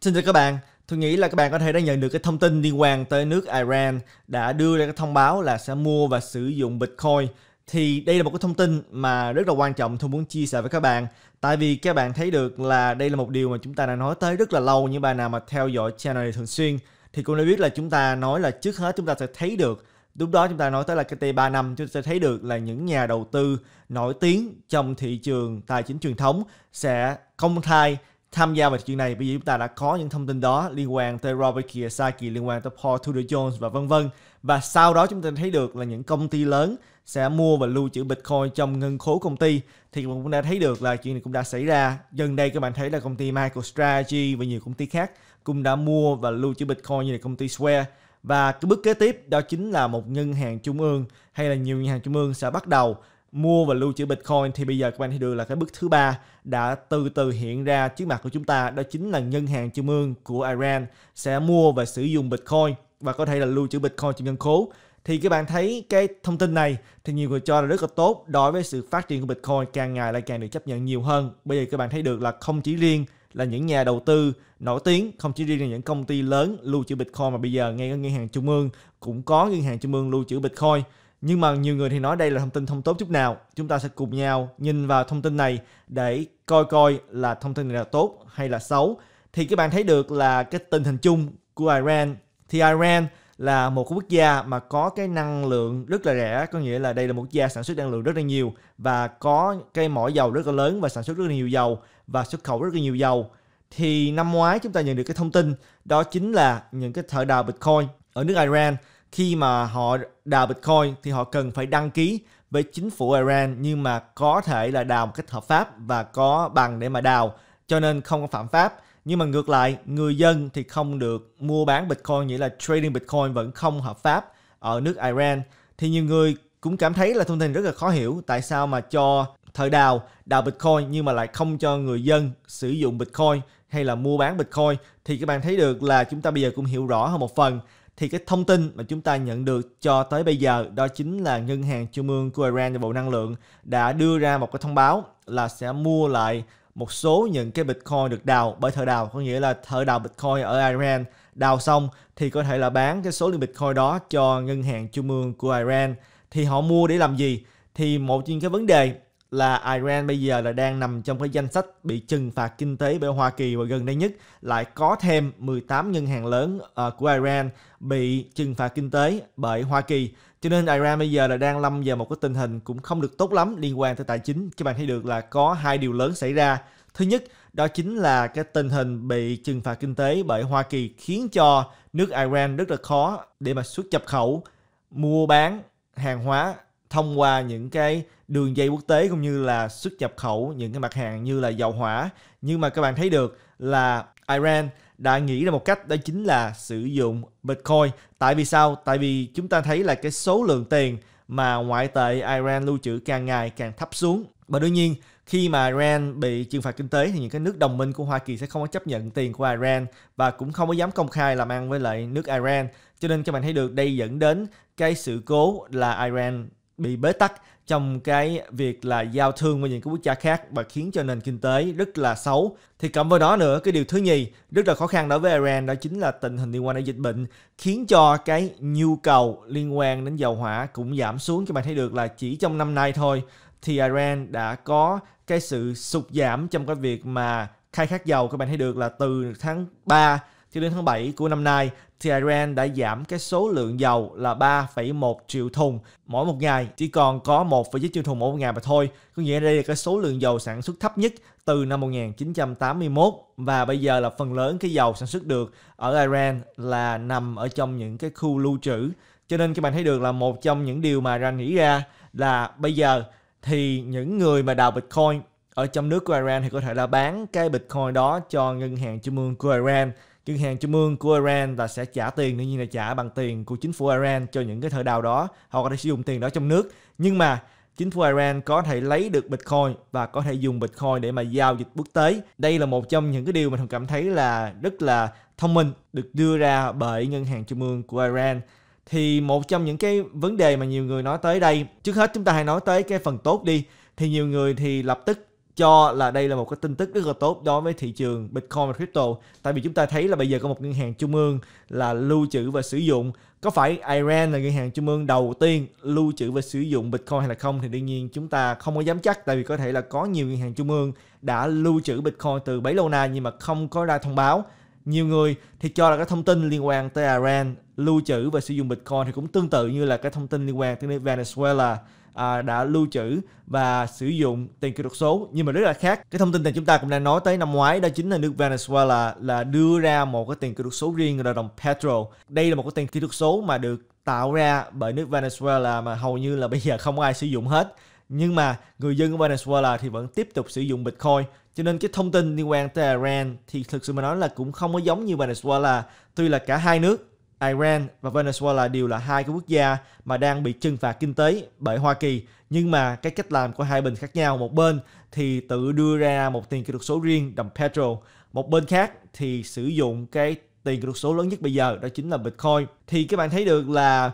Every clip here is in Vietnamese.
Xin chào các bạn, tôi nghĩ là các bạn có thể đã nhận được cái thông tin liên quan tới nước Iran đã đưa ra cái thông báo là sẽ mua và sử dụng Bitcoin. Thì đây là một cái thông tin mà rất là quan trọng tôi muốn chia sẻ với các bạn. Tại vì các bạn thấy được là đây là một điều mà chúng ta đã nói tới rất là lâu những bạn nào mà theo dõi channel này thường xuyên thì cũng đã biết là chúng ta nói là trước hết chúng ta sẽ thấy được lúc đó chúng ta nói tới là cái T3 năm chúng ta sẽ thấy được là những nhà đầu tư nổi tiếng trong thị trường tài chính truyền thống sẽ công khai tham gia vào chuyện này bởi vì chúng ta đã có những thông tin đó liên quan tới Robert Kiyosaki, liên quan tới Paul Tudor Jones và vân vân. Và sau đó chúng ta thấy được là những công ty lớn sẽ mua và lưu trữ Bitcoin trong ngân khố công ty thì cũng đã thấy được là chuyện này cũng đã xảy ra. Gần đây các bạn thấy là công ty MicroStrategy và nhiều công ty khác cũng đã mua và lưu trữ Bitcoin như là công ty Square. Và cái bước kế tiếp đó chính là một ngân hàng trung ương hay là nhiều ngân hàng trung ương sẽ bắt đầu mua và lưu trữ Bitcoin thì bây giờ các bạn thấy được là cái bước thứ ba đã từ từ hiện ra trước mặt của chúng ta đó chính là ngân hàng trung ương của Iran sẽ mua và sử dụng Bitcoin và có thể là lưu trữ Bitcoin trên ngân khố thì các bạn thấy cái thông tin này thì nhiều người cho là rất là tốt đối với sự phát triển của Bitcoin càng ngày lại càng được chấp nhận nhiều hơn. Bây giờ các bạn thấy được là không chỉ riêng là những nhà đầu tư nổi tiếng, không chỉ riêng là những công ty lớn lưu trữ Bitcoin mà bây giờ ngay cả ngân hàng trung ương cũng có ngân hàng trung ương lưu trữ Bitcoin nhưng mà nhiều người thì nói đây là thông tin không tốt chút nào chúng ta sẽ cùng nhau nhìn vào thông tin này để coi coi là thông tin này là tốt hay là xấu thì các bạn thấy được là cái tình hình chung của Iran thì Iran là một quốc gia mà có cái năng lượng rất là rẻ có nghĩa là đây là một quốc gia sản xuất năng lượng rất là nhiều và có cái mỏ dầu rất là lớn và sản xuất rất là nhiều dầu và xuất khẩu rất là nhiều dầu thì năm ngoái chúng ta nhận được cái thông tin đó chính là những cái thợ đào Bitcoin ở nước Iran khi mà họ đào Bitcoin thì họ cần phải đăng ký với chính phủ Iran nhưng mà có thể là đào một cách hợp pháp và có bằng để mà đào cho nên không có phạm pháp nhưng mà ngược lại người dân thì không được mua bán Bitcoin nghĩa là trading Bitcoin vẫn không hợp pháp ở nước Iran thì nhiều người cũng cảm thấy là thông tin rất là khó hiểu tại sao mà cho thợ đào đào Bitcoin nhưng mà lại không cho người dân sử dụng Bitcoin hay là mua bán Bitcoin thì các bạn thấy được là chúng ta bây giờ cũng hiểu rõ hơn một phần thì cái thông tin mà chúng ta nhận được cho tới bây giờ đó chính là ngân hàng trung ương của Iran và Bộ Năng lượng đã đưa ra một cái thông báo là sẽ mua lại một số những cái Bitcoin được đào bởi thợ đào, có nghĩa là thợ đào Bitcoin ở Iran đào xong thì có thể là bán cái số lượng Bitcoin đó cho ngân hàng trung ương của Iran. Thì họ mua để làm gì? Thì một trong những cái vấn đề là Iran bây giờ là đang nằm trong cái danh sách bị trừng phạt kinh tế bởi Hoa Kỳ và gần đây nhất lại có thêm 18 ngân hàng lớn uh, của Iran bị trừng phạt kinh tế bởi Hoa Kỳ. Cho nên Iran bây giờ là đang lâm vào một cái tình hình cũng không được tốt lắm liên quan tới tài chính. Các bạn thấy được là có hai điều lớn xảy ra. Thứ nhất, đó chính là cái tình hình bị trừng phạt kinh tế bởi Hoa Kỳ khiến cho nước Iran rất là khó để mà xuất nhập khẩu, mua bán hàng hóa thông qua những cái đường dây quốc tế cũng như là xuất nhập khẩu những cái mặt hàng như là dầu hỏa nhưng mà các bạn thấy được là Iran đã nghĩ ra một cách đó chính là sử dụng Bitcoin. Tại vì sao? Tại vì chúng ta thấy là cái số lượng tiền mà ngoại tệ Iran lưu trữ càng ngày càng thấp xuống. Và đương nhiên khi mà Iran bị trừng phạt kinh tế thì những cái nước đồng minh của Hoa Kỳ sẽ không có chấp nhận tiền của Iran và cũng không có dám công khai làm ăn với lại nước Iran. Cho nên các bạn thấy được đây dẫn đến cái sự cố là Iran bị bế tắc trong cái việc là giao thương với những cái quốc gia khác và khiến cho nền kinh tế rất là xấu. Thì cộng với đó nữa, cái điều thứ nhì rất là khó khăn đối với Iran đó chính là tình hình liên quan đến dịch bệnh khiến cho cái nhu cầu liên quan đến dầu hỏa cũng giảm xuống. Các bạn thấy được là chỉ trong năm nay thôi thì Iran đã có cái sự sụt giảm trong cái việc mà khai thác dầu. Các bạn thấy được là từ tháng 3 cho đến tháng 7 của năm nay Iran đã giảm cái số lượng dầu là 3,1 triệu thùng mỗi một ngày, chỉ còn có 1,9 triệu thùng mỗi một ngày mà thôi. Có nghĩa đây là cái số lượng dầu sản xuất thấp nhất từ năm 1981 và bây giờ là phần lớn cái dầu sản xuất được ở Iran là nằm ở trong những cái khu lưu trữ. Cho nên các bạn thấy được là một trong những điều mà Iran nghĩ ra là bây giờ thì những người mà đào Bitcoin ở trong nước của Iran thì có thể là bán cái Bitcoin đó cho ngân hàng trung ương của Iran ngân hàng trung ương của Iran là sẽ trả tiền đương nhiên là trả bằng tiền của chính phủ Iran cho những cái thời đào đó họ có thể sử dụng tiền đó trong nước nhưng mà chính phủ Iran có thể lấy được Bitcoin và có thể dùng Bitcoin để mà giao dịch quốc tế. Đây là một trong những cái điều mà mình cảm thấy là rất là thông minh được đưa ra bởi ngân hàng trung ương của Iran. Thì một trong những cái vấn đề mà nhiều người nói tới đây, trước hết chúng ta hãy nói tới cái phần tốt đi. Thì nhiều người thì lập tức cho là đây là một cái tin tức rất là tốt đối với thị trường Bitcoin và crypto. Tại vì chúng ta thấy là bây giờ có một ngân hàng trung ương là lưu trữ và sử dụng. Có phải Iran là ngân hàng trung ương đầu tiên lưu trữ và sử dụng Bitcoin hay là không thì đương nhiên chúng ta không có dám chắc tại vì có thể là có nhiều ngân hàng trung ương đã lưu trữ Bitcoin từ bấy lâu nay nhưng mà không có ra thông báo. Nhiều người thì cho là cái thông tin liên quan tới Iran lưu trữ và sử dụng Bitcoin thì cũng tương tự như là cái thông tin liên quan tới Venezuela à, đã lưu trữ và sử dụng tiền kỹ thuật số nhưng mà rất là khác cái thông tin này chúng ta cũng đang nói tới năm ngoái đó chính là nước Venezuela là đưa ra một cái tiền kỹ thuật số riêng là đồng Petro. đây là một cái tiền kỹ thuật số mà được tạo ra bởi nước Venezuela mà hầu như là bây giờ không ai sử dụng hết nhưng mà người dân của Venezuela thì vẫn tiếp tục sử dụng Bitcoin cho nên cái thông tin liên quan tới Iran thì thực sự mà nói là cũng không có giống như Venezuela tuy là cả hai nước Iran và Venezuela đều là hai cái quốc gia mà đang bị trừng phạt kinh tế bởi Hoa Kỳ nhưng mà cái cách làm của hai bên khác nhau một bên thì tự đưa ra một tiền kỹ thuật số riêng đồng petrol một bên khác thì sử dụng cái tiền kỹ thuật số lớn nhất bây giờ đó chính là Bitcoin thì các bạn thấy được là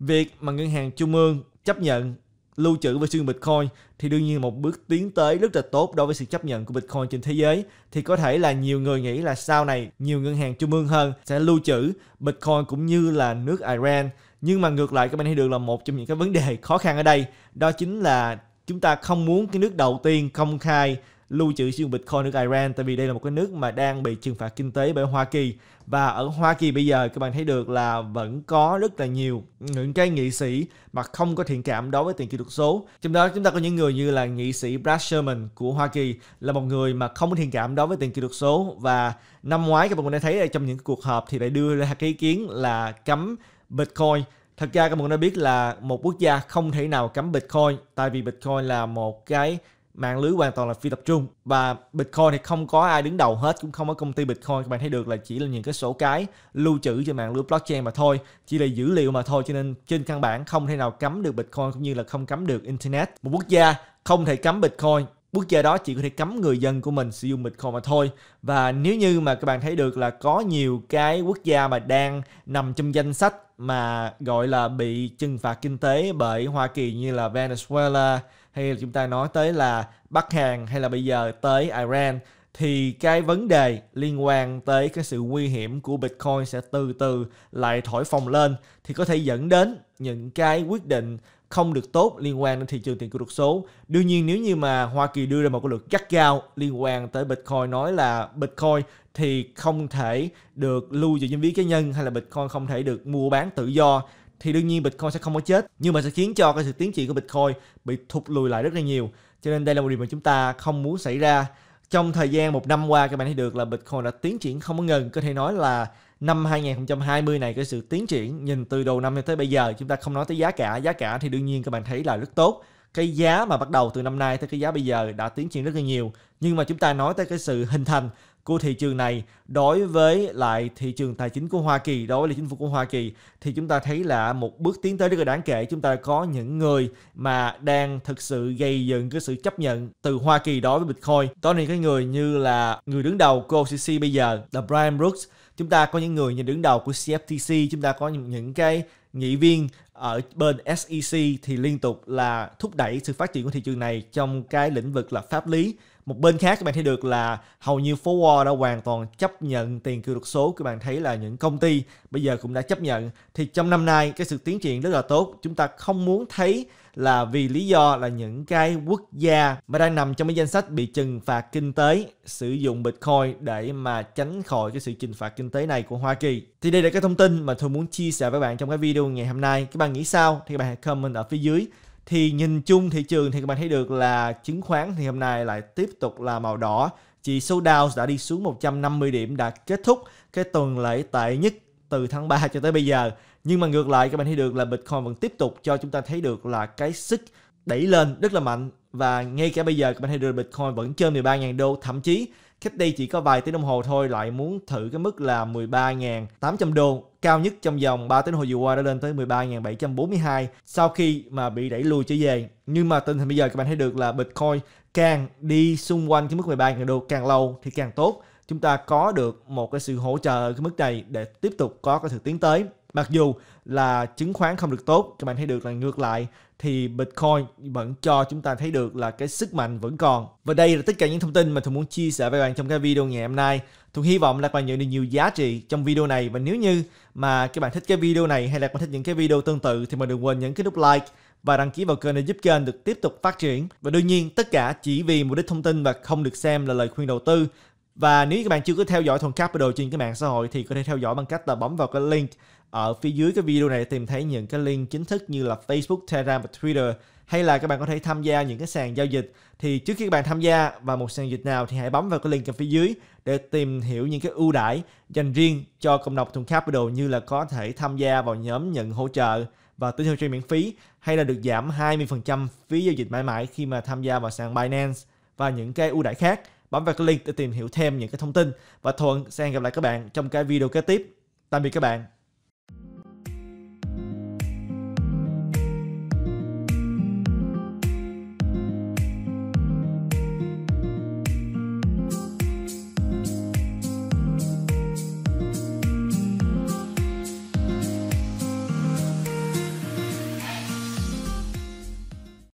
việc mà ngân hàng trung ương chấp nhận lưu trữ và sử dụng Bitcoin thì đương nhiên một bước tiến tới rất là tốt đối với sự chấp nhận của Bitcoin trên thế giới thì có thể là nhiều người nghĩ là sau này nhiều ngân hàng trung ương hơn sẽ lưu trữ Bitcoin cũng như là nước Iran nhưng mà ngược lại các bạn thấy được là một trong những cái vấn đề khó khăn ở đây đó chính là chúng ta không muốn cái nước đầu tiên công khai lưu trữ sử dụng Bitcoin nước Iran tại vì đây là một cái nước mà đang bị trừng phạt kinh tế bởi Hoa Kỳ và ở Hoa Kỳ bây giờ các bạn thấy được là vẫn có rất là nhiều những cái nghị sĩ mà không có thiện cảm đối với tiền kỹ thuật số trong đó chúng ta có những người như là nghị sĩ Brad Sherman của Hoa Kỳ là một người mà không có thiện cảm đối với tiền kỹ thuật số và năm ngoái các bạn cũng đã thấy trong những cuộc họp thì lại đưa ra cái ý kiến là cấm Bitcoin thật ra các bạn đã biết là một quốc gia không thể nào cấm Bitcoin tại vì Bitcoin là một cái mạng lưới hoàn toàn là phi tập trung và Bitcoin thì không có ai đứng đầu hết cũng không có công ty Bitcoin các bạn thấy được là chỉ là những cái sổ cái lưu trữ trên mạng lưới blockchain mà thôi chỉ là dữ liệu mà thôi cho nên trên căn bản không thể nào cấm được Bitcoin cũng như là không cấm được Internet một quốc gia không thể cấm Bitcoin Quốc gia đó chỉ có thể cấm người dân của mình sử dụng Bitcoin mà thôi. Và nếu như mà các bạn thấy được là có nhiều cái quốc gia mà đang nằm trong danh sách mà gọi là bị trừng phạt kinh tế bởi Hoa Kỳ như là Venezuela hay là chúng ta nói tới là Bắc Hàn hay là bây giờ tới Iran thì cái vấn đề liên quan tới cái sự nguy hiểm của Bitcoin sẽ từ từ lại thổi phồng lên thì có thể dẫn đến những cái quyết định không được tốt liên quan đến thị trường tiền kỹ thuật số. Đương nhiên nếu như mà Hoa Kỳ đưa ra một cái luật gắt gao liên quan tới Bitcoin nói là Bitcoin thì không thể được lưu vào danh ví cá nhân hay là Bitcoin không thể được mua bán tự do thì đương nhiên Bitcoin sẽ không có chết nhưng mà sẽ khiến cho cái sự tiến triển của Bitcoin bị thụt lùi lại rất là nhiều. Cho nên đây là một điều mà chúng ta không muốn xảy ra trong thời gian một năm qua các bạn thấy được là Bitcoin đã tiến triển không có ngừng có thể nói là năm 2020 này cái sự tiến triển nhìn từ đầu năm cho tới bây giờ chúng ta không nói tới giá cả giá cả thì đương nhiên các bạn thấy là rất tốt cái giá mà bắt đầu từ năm nay tới cái giá bây giờ đã tiến triển rất là nhiều nhưng mà chúng ta nói tới cái sự hình thành của thị trường này đối với lại thị trường tài chính của Hoa Kỳ, đối với chính phủ của Hoa Kỳ thì chúng ta thấy là một bước tiến tới rất là đáng kể. Chúng ta có những người mà đang thực sự gây dựng cái sự chấp nhận từ Hoa Kỳ đối với Bitcoin. Đó là cái người như là người đứng đầu của OCC bây giờ là Brian Brooks. Chúng ta có những người như đứng đầu của CFTC, chúng ta có những cái nghị viên ở bên SEC thì liên tục là thúc đẩy sự phát triển của thị trường này trong cái lĩnh vực là pháp lý một bên khác các bạn thấy được là hầu như phố Wall đã hoàn toàn chấp nhận tiền kỹ thuật số các bạn thấy là những công ty bây giờ cũng đã chấp nhận thì trong năm nay cái sự tiến triển rất là tốt chúng ta không muốn thấy là vì lý do là những cái quốc gia mà đang nằm trong cái danh sách bị trừng phạt kinh tế sử dụng Bitcoin để mà tránh khỏi cái sự trừng phạt kinh tế này của Hoa Kỳ. Thì đây là cái thông tin mà tôi muốn chia sẻ với bạn trong cái video ngày hôm nay. Các bạn nghĩ sao? Thì các bạn hãy comment ở phía dưới thì nhìn chung thị trường thì các bạn thấy được là chứng khoán thì hôm nay lại tiếp tục là màu đỏ chỉ số Dow đã đi xuống 150 điểm đã kết thúc cái tuần lễ tệ nhất từ tháng 3 cho tới bây giờ nhưng mà ngược lại các bạn thấy được là Bitcoin vẫn tiếp tục cho chúng ta thấy được là cái sức đẩy lên rất là mạnh và ngay cả bây giờ các bạn thấy được Bitcoin vẫn trên 13.000 đô thậm chí cách đây chỉ có vài tiếng đồng hồ thôi lại muốn thử cái mức là 13.800 đô cao nhất trong vòng 3 tiếng hồi vừa qua đã lên tới 13.742 sau khi mà bị đẩy lùi trở về. Nhưng mà tình hình bây giờ các bạn thấy được là Bitcoin càng đi xung quanh cái mức 13.000 đô càng lâu thì càng tốt. Chúng ta có được một cái sự hỗ trợ ở cái mức này để tiếp tục có cái sự tiến tới. Mặc dù là chứng khoán không được tốt, các bạn thấy được là ngược lại thì Bitcoin vẫn cho chúng ta thấy được là cái sức mạnh vẫn còn. Và đây là tất cả những thông tin mà Thuận muốn chia sẻ với các bạn trong cái video ngày hôm nay. Thuận hy vọng là các bạn nhận được nhiều giá trị trong video này và nếu như mà các bạn thích cái video này hay là các bạn thích những cái video tương tự thì mình đừng quên nhấn cái nút like và đăng ký vào kênh để giúp kênh được tiếp tục phát triển. Và đương nhiên tất cả chỉ vì mục đích thông tin và không được xem là lời khuyên đầu tư. Và nếu các bạn chưa có theo dõi Thuần Capital trên các mạng xã hội thì có thể theo dõi bằng cách là bấm vào cái link ở phía dưới cái video này tìm thấy những cái link chính thức như là Facebook, Telegram và Twitter hay là các bạn có thể tham gia những cái sàn giao dịch thì trước khi các bạn tham gia vào một sàn dịch nào thì hãy bấm vào cái link ở phía dưới để tìm hiểu những cái ưu đãi dành riêng cho cộng đồng Thùng Capital như là có thể tham gia vào nhóm nhận hỗ trợ và tín hiệu chơi miễn phí hay là được giảm 20% phí giao dịch mãi mãi khi mà tham gia vào sàn Binance và những cái ưu đãi khác. Bấm vào cái link để tìm hiểu thêm những cái thông tin và Thuận sẽ hẹn gặp lại các bạn trong cái video kế tiếp. Tạm biệt các bạn.